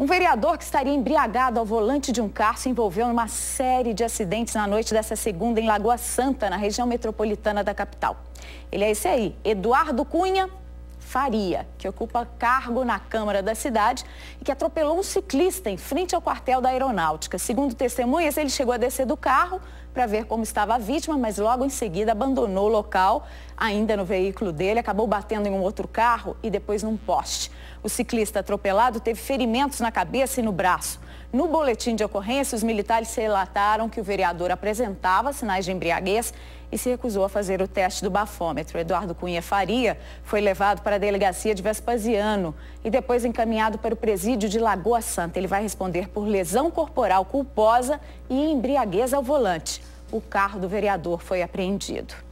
Um vereador que estaria embriagado ao volante de um carro se envolveu numa série de acidentes na noite dessa segunda em Lagoa Santa, na região metropolitana da capital. Ele é esse aí, Eduardo Cunha, Faria, que ocupa cargo na Câmara da cidade e que atropelou um ciclista em frente ao quartel da Aeronáutica. Segundo testemunhas, ele chegou a descer do carro para ver como estava a vítima, mas logo em seguida abandonou o local, ainda no veículo dele, acabou batendo em um outro carro e depois num poste. O ciclista atropelado teve ferimentos na cabeça e no braço. No boletim de ocorrência, os militares relataram que o vereador apresentava sinais de embriaguez e se recusou a fazer o teste do bafômetro. Eduardo Cunha Faria foi levado para a delegacia de Vespasiano e depois encaminhado para o presídio de Lagoa Santa. Ele vai responder por lesão corporal culposa e embriaguez ao volante. O carro do vereador foi apreendido.